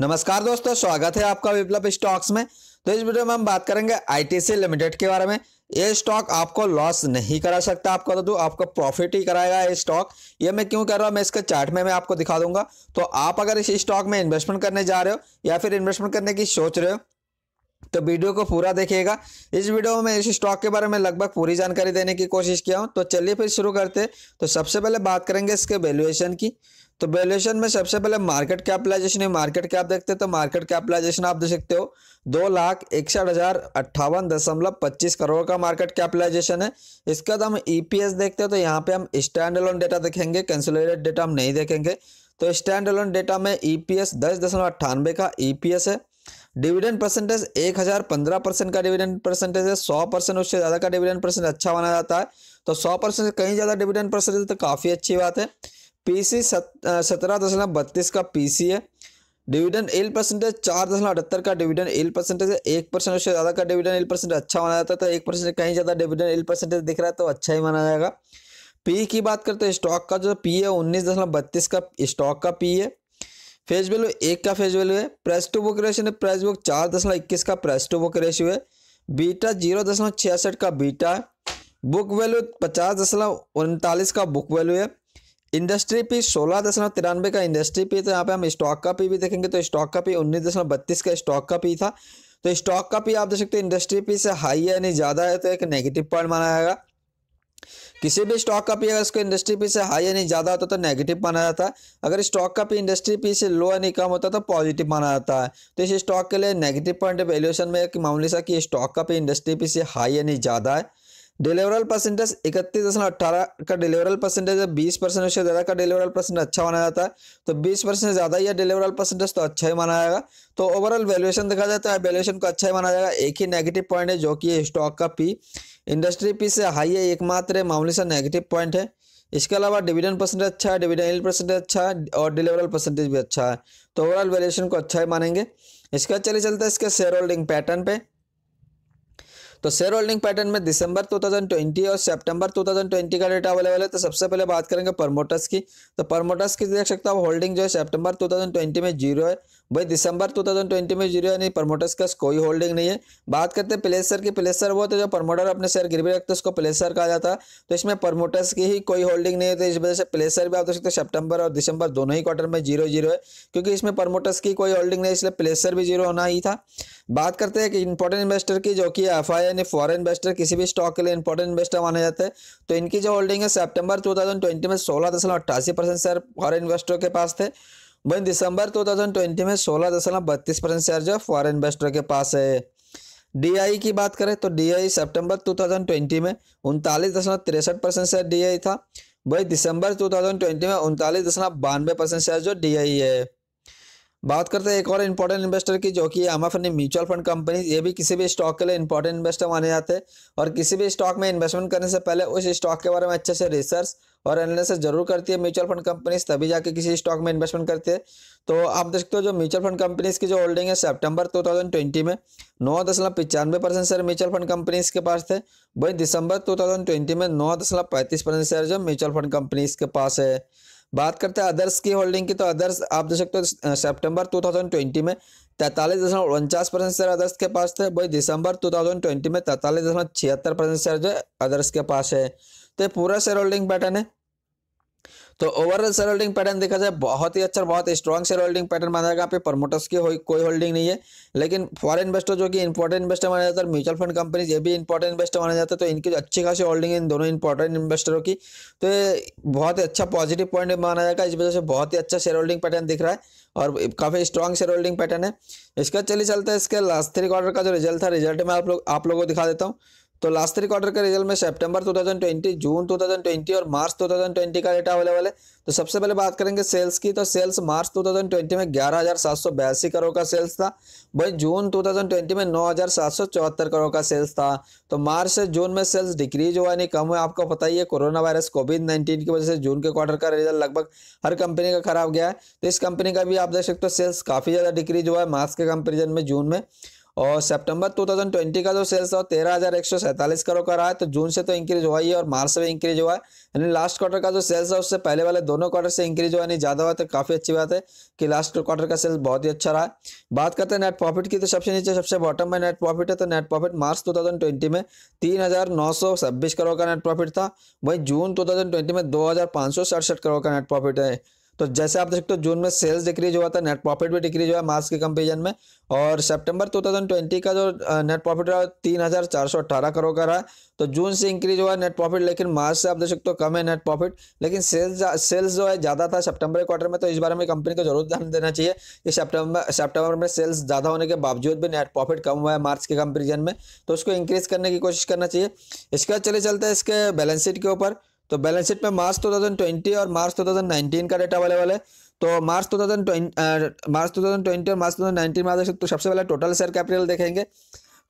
नमस्कार दोस्तों स्वागत है आपका विप्लव स्टॉक्स में तो इस वीडियो में हम बात करेंगे आईटीसी लिमिटेड के बारे में ये स्टॉक आपको लॉस नहीं करा सकता आपको तो, तो आपको प्रॉफिट ही कराएगा ये स्टॉक ये मैं क्यों कर रहा हूँ मैं इसके चार्ट में मैं आपको दिखा दूंगा तो आप अगर इस स्टॉक में इन्वेस्टमेंट करने जा रहे हो या फिर इन्वेस्टमेंट करने की सोच रहे हो तो वीडियो को पूरा देखिएगा इस वीडियो में इस स्टॉक के बारे में लगभग पूरी जानकारी देने की कोशिश किया हूँ तो चलिए फिर शुरू करते तो सबसे पहले बात करेंगे इसके वैल्यूएशन की तो वैल्यूएशन में सबसे पहले मार्केट कैपिटलाइजेशन है मार्केट कैप देखते हैं तो मार्केट कैपिटलाइजेशन आप देख सकते हो दो लाख इकसठ हजार अट्ठावन दशमलव पच्चीस करोड़ का मार्केट कैपिटलाइजेशन है इसके बाद हम ईपीएस e देखते हैं तो यहाँ पे हम स्टैंड अलोन डेटा देखेंगे कंसोलिडेटेड डेटा हम नहीं देखेंगे तो स्टैंड अलोन डेटा में ईपीएस e दस दशमलव अट्ठानवे का ईपीएस e है डिविडेंड परसेंटेज एक हजार पंद्रह परसेंट का डिविडेंड परसेंटेज है सौ परसेंट उससे ज़्यादा का डिविडेंड परसेंट अच्छा माना जाता है तो सौ परसेंट से कहीं ज़्यादा डिविडेंड परसेंटेज तो काफ़ी अच्छी बात है पीसी सत्रह दशमलव बत्तीस का पीसी है डिविडेंड एल परसेंटेज चार दशमलव अठहत्तर का डिविडेंड एल परसेंटेज है एक परसेंट उससे ज़्यादा का डिविडेंड एल परसेंटेज अच्छा माना जाता है तो एक परसेंट कहीं ज़्यादा डिविडेंड एल परसेंटेज दिख रहा है तो अच्छा ही माना जाएगा पी e की बात करते हैं स्टॉक का जो पी e है उन्नीस दशमलव बत्तीस का स्टॉक का पी e है फेस वैल्यू एक का फेस वैल्यू है price to book ratio price book चार दशमलव इक्कीस का प्राइस टू बुक रेशियो है बीटा जीरो दशमलव छियासठ का बीटा बुक वैल्यू पचास दशमलव उनतालीस का बुक वैल्यू है इंडस्ट्री पी सोलह दशमलव तिरानवे का इंडस्ट्री पी तो यहाँ पे हम स्टॉक का पी भी देखेंगे तो स्टॉक का पी उन्नीस दशमलव बत्तीस का स्टॉक का पी था तो स्टॉक का पी आप देख सकते हो इंडस्ट्री पी से हाई है यानी ज़्यादा है तो एक नेगेटिव पॉइंट माना जाएगा किसी भी स्टॉक का पी अगर इसको इंडस्ट्री पी से हाई यानी ज़्यादा होता तो नेगेटिव माना जाता है अगर स्टॉक का पी इंडस्ट्री पी से लो यानी कम होता तो पॉजिटिव माना जाता है तो इस स्टॉक के लिए नेगेटिव पॉइंट वैल्यूएशन में एक मामले सा कि स्टॉक का पी इंडस्ट्री पी से हाई यानी ज़्यादा है डिलीवरल परसेंटेज इकतीस दशमलव अट्ठारह का डिलीवरल परसेंटेज है बीस परसेंट से ज़्यादा का डिलीवरल परसेंट अच्छा माना जाता है तो बीस परसेंट से ज़्यादा या डिलीवरल परसेंटेज तो अच्छा ही माना जाएगा तो ओवरऑल वैल्यूएशन देखा जाए तो वैल्यूएशन को अच्छा ही माना जाएगा एक ही नेगेटिव पॉइंट है जो कि स्टॉक का पी इंडस्ट्री पी से हाई है एकमात्र मामूली सा नेगेटिव पॉइंट है इसके अलावा डिविडेंड परसेंटेज अच्छा है डिविडेंड परसेंटेज अच्छा है और डिलीवरल परसेंटेज भी अच्छा है तो ओवरऑल वेरिएशन को अच्छा ही मानेंगे इसके चले चलते हैं इसके शेयर होल्डिंग पैटर्न पे तो शेयर होल्डिंग पैटर्न में दिसंबर 2020 और सितंबर 2020 का डेटा अवेलेबल है तो सबसे पहले बात करेंगे प्रमोटर्स की तो प्रमोटर्स की देख सकते हो होल्डिंग जो है सितंबर 2020 में जीरो है भाई दिसंबर 2020 में जीरो यानी प्रमोटर्स का कोई होल्डिंग नहीं है बात करते हैं प्लेसर की प्लेसर वो तो जो प्रमोटर अपने शेयर गिरवी रखते हैं उसको प्लेसर कहा जाता है तो इसमें प्रमोटर्स की ही कोई होल्डिंग नहीं होती तो इस वजह से प्लेसर भी आप देख सकते हैं सितंबर और दिसंबर दोनों ही क्वार्टर में जीरो जीरो है क्योंकि इसमें प्रमोटर्स की कोई होल्डिंग नहीं इसलिए प्लेसर भी जीरो होना ही था बात करते हैं एक इंपॉर्टेंट इन्वेस्टर की जो कि एफ आई यानी फॉरन इन्वेस्टर किसी भी स्टॉक के लिए इंपॉर्टेंट इन्वेस्टर माने जाते हैं तो इनकी जो होल्डिंग है थाउजेंड ट्वेंटी में सोलह दशमलव अट्ठासी परसेंट शेयर फॉरन इन्वेस्टर के पास थे वहीं दिसंबर 2020 में सोलह दशमलव बत्तीस परसेंट शेयर जो फॉरेन इन्वेस्टर के पास है डीआई e की बात करें तो डीआई सितंबर 2020 में उनतालीस दशमलव तिरसठ परसेंट शेयर डीआई e था वही दिसंबर 2020 में उनतालीस दशमलव बानवे परसेंट शेयर जो डीआई e है बात करते हैं एक और इम्पोर्टेंट इन्वेस्टर की जो कि हम म्यूचुअल फंड कंपनी ये भी किसी भी स्टॉक के लिए इंपॉर्टेंट इन्वेस्टर माने जाते हैं और किसी भी स्टॉक में इन्वेस्टमेंट करने से पहले उस स्टॉक के बारे में अच्छे से रिसर्च और एनालिसिस जरूर करती है म्यूचुअल फंड कंपनीज तभी जाके किसी स्टॉक में इन्वेस्टमेंट करती है तो आप देख सकते हो जो म्यूचुअल फंड कंपनीज की जो होल्डिंग है सेप्टेम्बर टू में नौ दशमलव पचानवे percent share mutual fund companies के पास थे वही दिसंबर टू में नौ दशमलव पैंतीस परसेंट शेयर जो म्यूचुअल फंड कंपनीज के पास है बात करते हैं अदर्स की होल्डिंग की तो अदर्स आप देख सकते हो सितंबर 2020 में तैंतालीस दशमलव उनचास परसेंट शेयर अदर्स के पास थे वही दिसंबर 2020 में तैंतालीस दशमलव छिहत्तर परसेंट शेयर जो अदर्स के पास है तो ये पूरा शेयर होल्डिंग पैटर्न है तो ओवरऑल शेयर होल्डिंग पैटर्न देखा जाए बहुत ही अच्छा बहुत स्ट्रॉन्ग शेयर होल्डिंग पैटर्न माना जाएगा यहाँ पे प्रमोटर्स की कोई होल्डिंग नहीं है लेकिन फॉरन इन्वेस्टर जो कि इंपॉर्टेंट इन्वेस्टर माना जाता है म्यूचुअल फंड कंपनीज ये भी इंपॉर्टेंट इन्वेस्टर माना जाता है तो इनकी अच्छी खासी होल्डिंग है इन दोनों इंपॉर्टेंट इन्वेस्टरों की तो ये बहुत ही अच्छा पॉजिटिव पॉइंट माना जाएगा इस वजह से बहुत ही अच्छा शेयर होल्डिंग पैटर्न दिख रहा है और काफ़ी स्ट्रॉन्ग शेयर होल्डिंग पैटर्न है इसका चलिए चलता है इसके लास्ट थ्री क्वार्टर का जो रिजल्ट था रिजल्ट में आप लोग आप लोगों को दिखा देता हूँ तो लास्ट थ्री क्वार्टर के रिजल्ट में सितंबर 2020 जून 2020 और मार्च 2020 का डेटा अवेलेबल है तो सबसे पहले बात करेंगे सेल्स की तो सेल्स मार्च 2020 में ग्यारह करोड़ का सेल्स था वही जून 2020 में नौ करोड़ का सेल्स था तो मार्च से जून में सेल्स डिक्रीज हुआ नहीं कम हुआ आपको पता ही है कोरोना वायरस कोविड नाइन्टीन की वजह से जून के क्वार्टर का रिजल्ट लगभग हर कंपनी का खराब गया है तो इस कंपनी का भी आप देख सकते हो सेल्स काफ़ी ज़्यादा डिक्रीज हुआ है मार्च के कंपेरिजन में जून में और सितंबर 2020 का जो सेल्स था तेरह हजार एक सौ सैंतालीस करोड़ का रहा है तो जून से तो इंक्रीज हुआ ही है और मार्च से भी इंक्रीज हुआ है यानी लास्ट क्वार्टर का जो सेल्स था उससे पहले वाले दोनों क्वार्टर से इंक्रीज हुआ यानी ज्यादा हुआ तो काफी अच्छी बात है कि लास्ट क्वार्टर का सेल्स बहुत ही अच्छा रहा है बात करते हैं नेट प्रॉफिट की तो सबसे नीचे सबसे बॉटम में नेट प्रॉफिट है तो नेट प्रॉफिट मार्च टू में तीन करोड़ का नेट प्रॉफिट था वही जून टू में दो करोड़ का नेट प्रॉफिट है तो जैसे आप देख सकते हो जून में सेल्स डिक्रीज हुआ था नेट प्रॉफिट भी डिक्रीज हुआ मार्च के कंपेरिजन में और सितंबर 2020 का जो नेट प्रॉफिट रहा तीन हज़ार चार सौ अठारह करोड़ का रहा तो जून से इंक्रीज हुआ नेट प्रॉफिट लेकिन मार्च से आप देख सकते हो कम है नेट प्रॉफिट लेकिन सेल्स सेल्स जो है ज़्यादा था सितंबर क्वार्टर में तो इस बारे में कंपनी को जरूर ध्यान देना चाहिए कि सेप्टेम्बर सेप्टेम्बर में सेल्स ज़्यादा होने के बावजूद भी नेट प्रॉफिट कम हुआ है मार्च के कंपेरिजन में तो उसको इंक्रीज करने की कोशिश करना चाहिए इसके बाद चले चलते हैं इसके बैलेंस शीट के ऊपर तो बैलेंस शीट में मार्च 2020 और मार्च 2019 का डेटा अवेलेबल है तो मार्च 2020 मार्च 2020 और मार्च 2019 में आप सकते तो सबसे पहले टोटल शेयर कैपिटल देखेंगे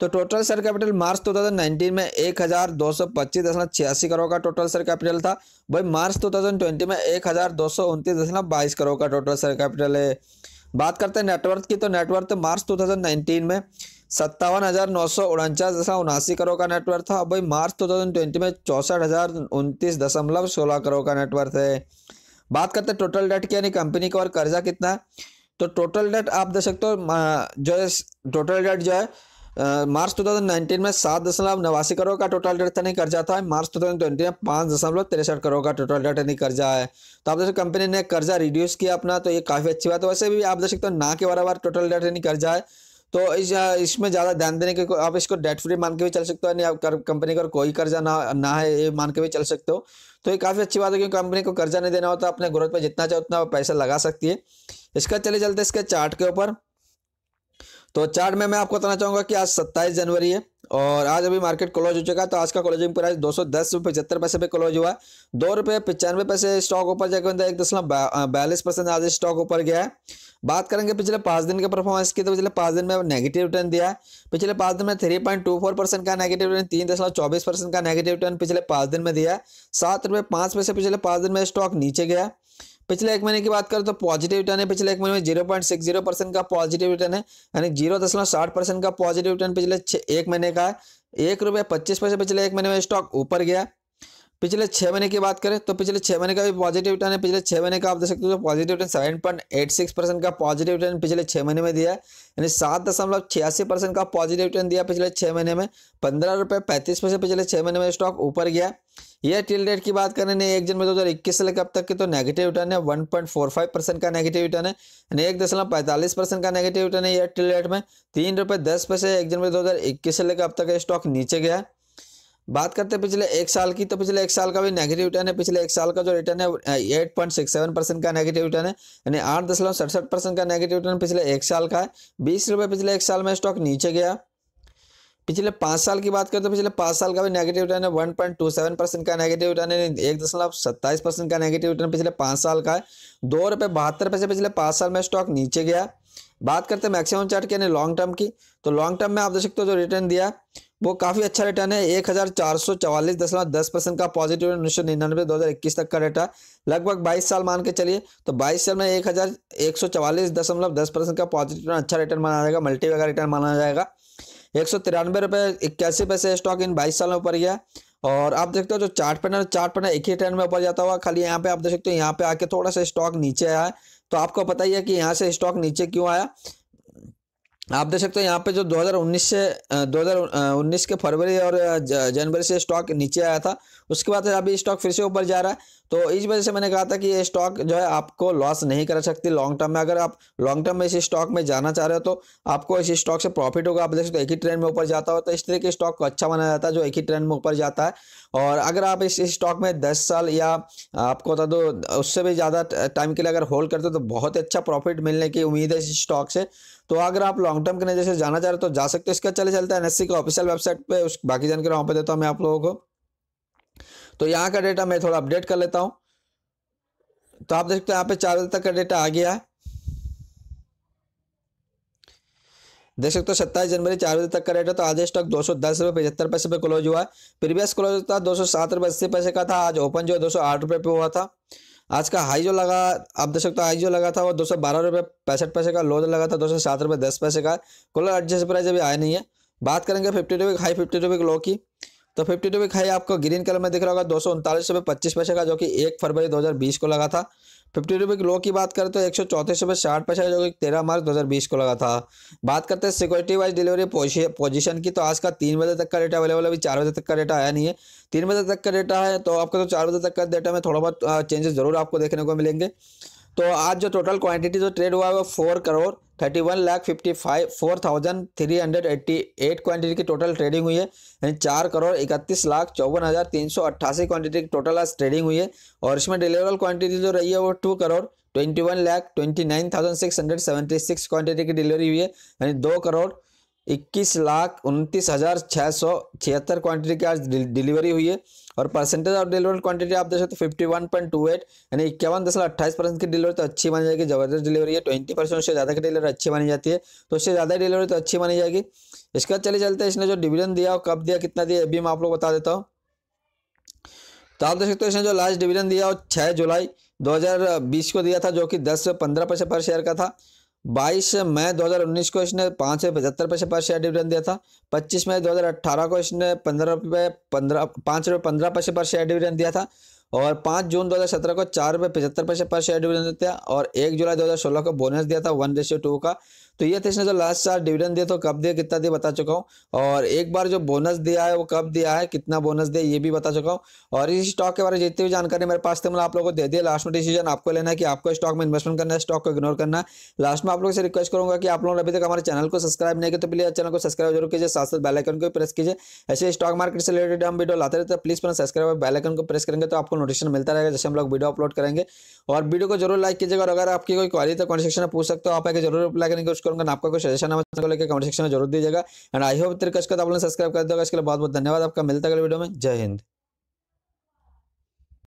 तो टोटल शेयर कैपिटल मार्च 2019 में एक हज़ार दो सौ पच्चीस दशमलव छियासी करोड़ का टोटल शेयर कैपिटल था वही मार्च 2020 में एक हज़ार दो सौ उनतीस दशमलव बाईस करोड़ का टोटल शेयर कैपिटल है बात करते हैं नेटवर्थ की तो नेटवर्थ मार्च 2019 में सत्तावन हज़ार नौ सौ उनचास दशमलव उनासी करोड़ का नेटवर्थ था भाई मार्च टू थाउजेंड ट्वेंटी में चौंसठ हज़ार उनतीस दशमलव सोलह करोड़ का नेटवर्थ है बात करते हैं टोटल डेट की यानी कंपनी का और कर्जा कितना है तो टोटल डेट आप देख सकते हो जो है टोटल डेट जो है मार्च नाइनटीन में सात दशमलव नवासी करोड़ का टोटल डेट यानी कर्जा था मार्च ट्वेंटी में पाँच दशमलव तिरसठ करोड़ का टोटल डेट यानी कर्जा है तो आप देख सकते कंपनी ने कर्जा रिड्यूस किया अपना तो ये काफ़ी अच्छी बात है वैसे भी आप देख सकते हो ना के बराबर टोटल डेट यानी कर्जा है तो इस इसमें ज़्यादा ध्यान देने के आप इसको डेट फ्री मान के भी चल सकते हो यानी आप कंपनी का कोई कर्जा ना ना है ये मान के भी चल सकते हो तो ये काफ़ी अच्छी बात है क्योंकि कंपनी को कर्जा नहीं देना होता तो अपने ग्रोथ पर जितना चाहे उतना पैसा लगा सकती है इसका चले चलते इसके चार्ट के ऊपर तो चार्ट में मैं आपको बताना चाहूँगा कि आज सत्ताईस जनवरी है और आज अभी मार्केट क्लोज हो चुका है तो आज का क्लोजिंग प्राइस दो सौ दस रुपये पचहत्तर पैसे पे क्लोज हुआ है दो रुपये पचानवे पैसे स्टॉक ऊपर जाकर एक दशमलव बयालीस परसेंट आज स्टॉक ऊपर गया है बात करेंगे पिछले पाँच दिन के परफॉर्मेंस की तो पिछले पाँच दिन में नेगेटिव रिटर्न दिया है पिछले पाँच दिन में three point two four percent का नेगेटिव रिटर्न तीन दशमलव चौबीस परसेंट का नेगेटिव रिटर्न पिछले पाँच दिन में दिया है सात रुपये पाँच पैसे पिछले पाँच दिन में स्टॉक नीचे गया पिछले एक महीने की बात करें तो पॉजिटिव रिटर्न है पिछले एक महीने में zero point six zero percent का पॉजिटिव रिटर्न है यानी जीरो दशमलव साठ परसेंट का पॉजिटिव रिटर्न पिछले एक महीने का है एक रुपये पच्चीस पैसे पिछले एक महीने में स्टॉक ऊपर गया पिछले छः महीने की बात करें तो पिछले छः महीने का भी पॉजिटिव रिटर्न है पिछले छः महीने का आप देख सकते हो positive return seven point eight six percent का पॉजिटिव रिटर्न पिछले छः महीने में दिया है यानी सात दशमलव छियासी परसेंट का पॉजिटिव रिटर्न दिया पिछले छः महीने में पंद्रह रुपये पैंतीस पैसे पिछले छः महीने में स्टॉक ऊपर गया यह टिल डेट की बात करें नहीं एक जनवरी दो हज़ार इक्कीस से लेकर अब तक की तो नेगेटिव रिटर्न है one point four five percent का नेगेटिव रिटर्न है यानी एक दशमलव पैंतालीस परसेंट का नेगेटिव रिटर्न है यह टिल डेट में तीन रुपये दस पैसे एक जनवरी दो हज़ार इक्कीस से लेकर अब तक स्टॉक नीचे गया है बात करते हैं पिछले एक साल की तो पिछले एक साल का भी नेगेटिव रिटर्न है पिछले एक साल का जो रिटर्न है eight point six seven percent का नेगेटिव रिटर्न है यानी आठ दशमलव सड़सठ परसेंट का नेगेटिव रिटर्न पिछले एक साल का है बीस रुपये पिछले एक साल में स्टॉक नीचे गया पिछले पाँच साल की बात करें तो पिछले पाँच साल का भी नेगेटिव रिटर्न है one point two seven percent का नेगेटिव रिटर्न है एक दशमलव सत्ताईस परसेंट का नेगेटिव रिटर्न पिछले पाँच साल का है दो रुपये बहत्तर पैसे पिछले पाँच साल में स्टॉक नीचे गया बात करते हैं मैक्सिमम चार्ट की यानी लॉन्ग टर्म की तो लॉन्ग टर्म में आप देख सकते हो जो रिटर्न दिया वो काफ़ी अच्छा रिटर्न है एक हज़ार चार सौ चवालीस दशमलव दस परसेंट का पॉजिटिव उन्नीस सौ निन्यानवे दो हज़ार इक्कीस तक का है लगभग बाईस साल मान के चलिए तो बाईस साल में एक हज़ार एक सौ चवालीस दशमलव दस परसेंट का पॉजिटिव अच्छा रिटर्न माना जाएगा मल्टी का रिटर्न माना जाएगा एक सौ तिरानवे रुपए इक्यासी पैसे स्टॉक इन बाईस साल में ऊपर गया और आप देखते हो जो चार्ट पैनल चार्ट पैनल एक ही ट्रेन में ऊपर जाता हुआ खाली यहाँ पे आप देख सकते हो यहाँ पे आके थोड़ा सा स्टॉक नीचे आया तो आपको पता ही है कि यहाँ से स्टॉक नीचे क्यों आया आप देख सकते हो यहाँ पे जो 2019 से 2019 के फरवरी और जनवरी से स्टॉक नीचे आया था उसके बाद अभी स्टॉक फिर से ऊपर जा रहा है तो इस वजह से मैंने कहा था कि ये स्टॉक जो है आपको लॉस नहीं कर सकती लॉन्ग टर्म में अगर आप लॉन्ग टर्म में इस स्टॉक में जाना चाह रहे हो तो आपको इस स्टॉक से प्रॉफिट होगा आप देख सकते हो एक ही ट्रेंड में ऊपर जाता हो तो इस तरह के स्टॉक को अच्छा माना जाता है जो एक ही ट्रेंड में ऊपर जाता है और अगर आप इस स्टॉक में दस साल या आपको बता दो उससे भी ज़्यादा टाइम के लिए अगर होल्ड करते हो तो बहुत अच्छा प्रॉफिट मिलने की उम्मीद है इस स्टॉक से तो अगर आप लॉन्ग टर्म के नज़र से जाना चाह रहे हो तो जा सकते हो इसका चले चलता है एनएससी का ऑफिशियल वेबसाइट पे उस बाकी जानकारी वहां पे देता हूं मैं आप लोगों को तो यहाँ का डेटा मैं थोड़ा अपडेट कर लेता हूँ तो आप देख सकते यहाँ पे चार बजे तक का डेटा आ गया है देख सकते हो सत्ताईस जनवरी चार बजे तक का रेट है तो आज स्टॉक दो सौ दस रुपये पचहत्तर पैसे पे क्लोज हुआ है प्रीवियस क्लोज था दो सौ सात रुपये अस्सी पैसे का था आज ओपन जो है दो सौ आठ रुपये पे हुआ था आज का हाई जो लगा आप देख सकते हो हाई जो लगा था वो दो सौ बारह रुपये पैंसठ पैसे का लो जो लगा था दो सौ सात रुपये दस पैसे का कॉलर एडजस्ट प्राइस अभी आया नहीं है बात करेंगे फिफ्टी रुपये हाई फिफ्टी रुपये लो की तो फिफ्टी रुपये हाई आपको ग्रीन कलर में दिख रहा होगा दो सौ उनतालीस रुपये पच्चीस पैसे का जो कि एक फरवरी दो हज़ार बीस को लगा था फिफ्टी रुपये लो की बात करें तो एक सौ चौंतीस रुपये साठ पैसा जो कि तेरह मार्च 2020 को लगा था बात करते हैं सिक्योरिटी वाइज डिलीवरी पोजीशन की तो आज का तीन बजे तक का डेटा अवेलेबल अभी चार बजे तक का डेटा आया नहीं है तीन बजे तक का डेटा है तो आपका तो चार बजे तक का डेटा में थोड़ा बहुत चेंजेस जरूर आपको देखने को मिलेंगे तो आज जो टोटल क्वांटिटी जो ट्रेड हुआ है वो four crore thirty one lakh fifty five four thousand three hundred eighty eight quantity की टोटल ट्रेडिंग हुई है यानी चार करोड़ इकतीस लाख चौवन हज़ार तीन सौ अट्ठासी क्वान्टिटी की टोटल आज ट्रेडिंग हुई है और इसमें डिलीवरल क्वान्टिटी जो रही है वो two crore twenty one lakh twenty nine thousand six hundred seventy six quantity की डिलीवरी हुई है यानी दो करोड़ इक्कीस लाख उनतीस हज़ार छः सौ छिहत्तर क्वान्टिटी की आज डिलीवरी हुई है और परसेंटेज ऑफ डिलीवर क्वांटिटी आप देख सकते fifty one point two eight यानी इक्यावन दशमलव अट्ठाईस परसेंट की डिलीवरी तो अच्छी मानी जाएगी जबरदस्त डिलीवरी है ट्वेंटी परसेंट से ज़्यादा की डिलीवरी अच्छी मानी जाती है तो उससे ज़्यादा डिलीवरी तो अच्छी मानी जाएगी इसके बाद चले चलते इसने जो डिविजन दिया कब दिया कितना दिया अभी मैं आप लोग बता देता हूँ तो आप देख सकते हो इसने जो लास्ट डिविजन दिया वो छः जुलाई दो को दिया था जो कि दस से 15 पैसे पर शेयर का था बाईस मई 2019 को इसने पाँच रुपये पचहत्तर पैसे पर शेयर डिविडेंड दिया था पच्चीस मई 2018 को इसने पंद्रह रुपये पंद्रह पाँच रुपये पंद्रह पैसे पर शेयर डिविडेंड दिया था और पाँच जून 2017 को चार रुपये पचहत्तर पैसे पर शेयर डिविडेंड दिया और एक जुलाई 2016 को बोनस दिया था वन रेशियो टू का तो ये थे जो लास्ट चार डिविडेंड दिए तो कब दिए कितना दिए बता चुका हूँ और एक बार जो बोनस दिया है वो कब दिया है कितना बोनस दिया ये भी बता चुका हूँ और इस स्टॉक के बारे में जितनी भी जानकारी मेरे पास थे मैंने आप लोगों को दे दिया लास्ट में डिसीजन आपको लेना है कि आपको स्टॉक में इन्वेस्टमेंट करना है स्टॉक को इग्नोर करना है लास्ट में आप लोगों से रिक्वेस्ट करूंगा कि आप लोगों ने अभी तक हमारे चैनल को सब्सक्राइब नहीं किया तो प्लीज चैनल को सब्सक्राइब जरूर कीजिए साथ साथ बेलाइकन को प्रेस कीजिए ऐसे स्टॉक मार्केट से रिलेटेड हम वीडियो लाते रहते हैं प्लीज मेरा सब्सक्राइब बेलाइकन को प्रेस करेंगे तो आपको नोटिफिकेशन मिलता रहेगा जैसे हम लोग वीडियो अपलोड करेंगे और वीडियो को जरूर लाइक कीजिएगा और अगर आपकी कोई क्वारी तो कॉन्सेक्शन में पूछ सकते हो आप जरूर रिप्लाई करेंगे करूँगा आपका कोई सजेशन हमारे लेकर कमेंट सेक्शन में जरूर दीजिएगा एंड आई होप तेरे कश का तो आप लोगों सब्सक्राइब कर दोगा इसके लिए बहुत बहुत धन्यवाद आपका मिलता है अगले वीडियो में जय हिंद